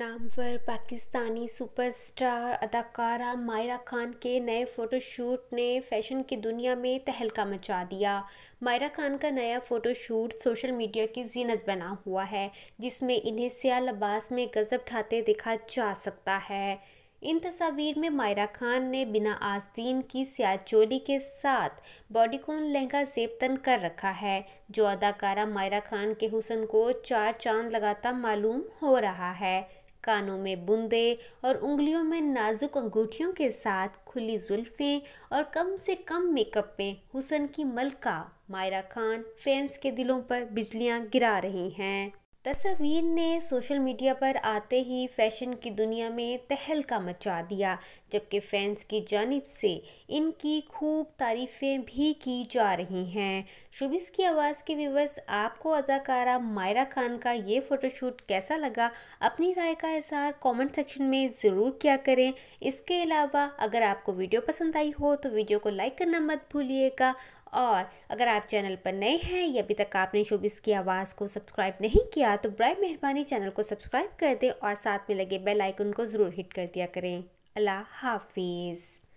Namvar Pakistani superstar अदाकारा मायरा खान के नए फ़ोटोशूट ने फैशन की दुनिया में तहलका मचा दिया मायरा खान का नया फ़ोटोशूट सोशल मीडिया की जीनत बना हुआ है जिसमें इन्हें स्या लबास में गज़ब ठाते देखा जा सकता है इन तस्वीर में मायरा खान ने बिना आस्तीन की सिया चोली के साथ बॉडीकॉन लहंगा तन कर रखा है जो अदाकारा मायरा खान के हुसन को चार चांद लगाता मालूम हो रहा है कानों में बूंदे और उंगलियों में नाजुक अंगूठियों के साथ खुली जुल्फ़ें और कम से कम मेकअप में हुसन की मलका मायरा खान फैंस के दिलों पर बिजलियां गिरा रही हैं तस्वीर ने सोशल मीडिया पर आते ही फैशन की दुनिया में तहलका मचा दिया जबकि फैंस की जानिब से इनकी खूब तारीफ़ें भी की जा रही हैं शुबिस की आवाज़ के विवर्स आपको अदाकारा मायरा खान का ये फ़ोटोशूट कैसा लगा अपनी राय का इजहार कमेंट सेक्शन में ज़रूर किया करें इसके अलावा अगर आपको वीडियो पसंद आई हो तो वीडियो को लाइक करना मत भूलिएगा और अगर आप चैनल पर नए हैं या अभी तक आपने शोबिस की आवाज़ को सब्सक्राइब नहीं किया तो बर मेहरबानी चैनल को सब्सक्राइब कर दें और साथ में लगे बेल आइकन को ज़रूर हिट कर दिया करें अल्लाह हाफिज़